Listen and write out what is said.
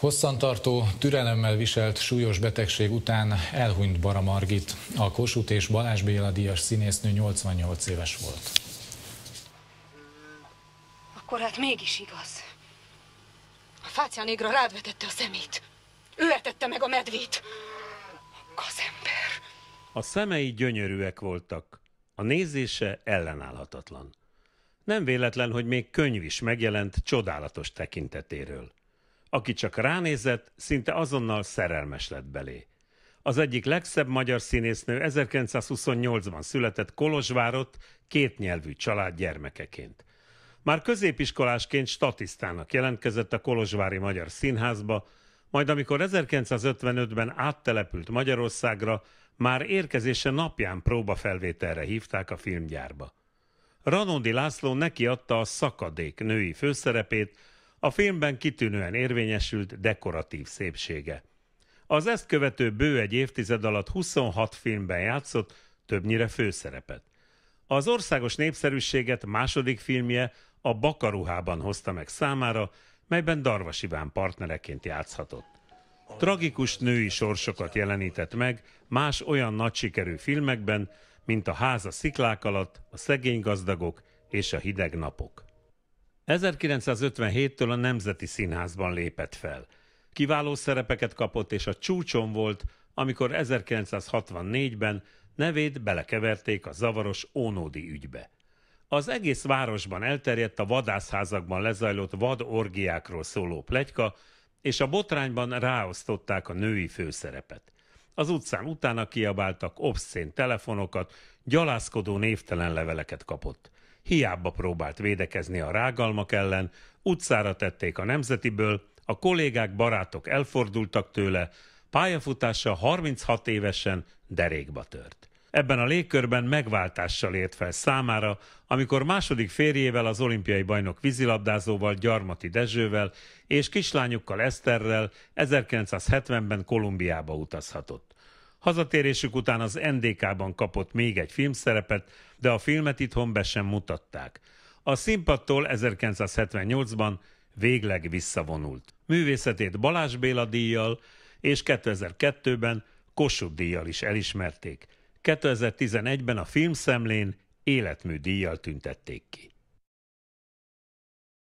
Hosszantartó, türelemmel viselt súlyos betegség után elhunyt Bara Margit. A Kossuth és Balázs Béla díjas színésznő 88 éves volt. Akkor hát mégis igaz. A fácia égra rád vetette a szemét. Ő etette meg a medvét. A gazember. A szemei gyönyörűek voltak. A nézése ellenállhatatlan. Nem véletlen, hogy még könyv is megjelent csodálatos tekintetéről. Aki csak ránézett, szinte azonnal szerelmes lett belé. Az egyik legszebb magyar színésznő 1928-ban született Kolozsvárot kétnyelvű család gyermekeként. Már középiskolásként statisztának jelentkezett a Kolozsvári Magyar Színházba, majd amikor 1955-ben áttelepült Magyarországra, már érkezése napján próbafelvételre hívták a filmgyárba. Ranondi László neki adta a Szakadék női főszerepét, a filmben kitűnően érvényesült dekoratív szépsége. Az ezt követő bő egy évtized alatt 26 filmben játszott, többnyire főszerepet. Az országos népszerűséget második filmje a Bakaruhában hozta meg számára, melyben Darvas Iván partnereként játszhatott. Tragikus női sorsokat jelenített meg más olyan nagy sikerű filmekben, mint a Háza sziklák alatt, a szegény gazdagok és a hideg napok. 1957-től a Nemzeti Színházban lépett fel. Kiváló szerepeket kapott, és a csúcson volt, amikor 1964-ben nevét belekeverték a zavaros Ónódi ügybe. Az egész városban elterjedt a vadászházakban lezajlott vadorgiákról szóló plegyka, és a botrányban ráosztották a női főszerepet. Az utcán utána kiabáltak obszén telefonokat, gyalászkodó névtelen leveleket kapott hiába próbált védekezni a rágalmak ellen, utcára tették a nemzetiből, a kollégák, barátok elfordultak tőle, pályafutása 36 évesen derékba tört. Ebben a légkörben megváltással ért fel számára, amikor második férjével az olimpiai bajnok vízilabdázóval Gyarmati Dezsővel és kislányukkal Eszterrel 1970-ben Kolumbiába utazhatott. Hazatérésük után az NDK-ban kapott még egy filmszerepet, de a filmet itthon be sem mutatták. A színpadtól 1978-ban végleg visszavonult. Művészetét Balázs Béla díjjal és 2002-ben Kossuth díjjal is elismerték. 2011-ben a filmszemlén életmű díjjal tüntették ki.